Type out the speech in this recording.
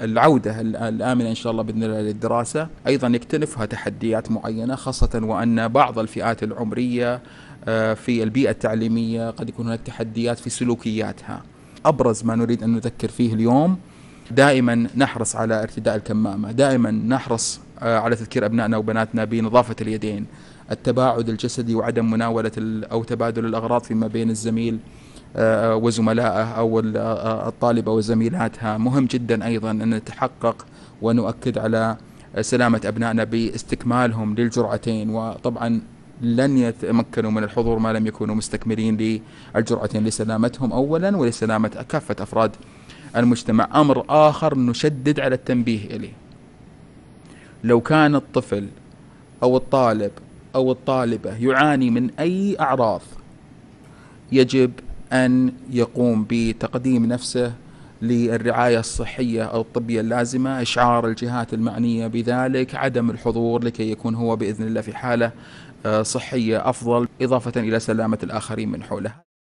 العودة الآمنة إن شاء الله بإذن الله للدراسة أيضا يكتنفها تحديات معينة خاصة وأن بعض الفئات العمرية آه، في البيئة التعليمية قد يكون هناك تحديات في سلوكياتها أبرز ما نريد أن نذكر فيه اليوم دائما نحرص على ارتداء الكمامة دائما نحرص آه، على تذكير أبنائنا وبناتنا بنظافة اليدين التباعد الجسدي وعدم مناولة أو تبادل الأغراض فيما بين الزميل آه، وزملائه أو آه، آه، الطالبة وزميلاتها مهم جدا أيضا أن نتحقق ونؤكد على سلامة أبنائنا باستكمالهم للجرعتين وطبعا لن يتمكنوا من الحضور ما لم يكونوا مستكملين للجرعتين لسلامتهم أولا ولسلامة كافة أفراد المجتمع أمر آخر نشدد على التنبيه إليه لو كان الطفل أو الطالب أو الطالبة يعاني من أي أعراض يجب أن يقوم بتقديم نفسه للرعاية الصحية أو الطبية اللازمة إشعار الجهات المعنية بذلك عدم الحضور لكي يكون هو بإذن الله في حالة آه، صحية أفضل إضافة إلى سلامة الآخرين من حوله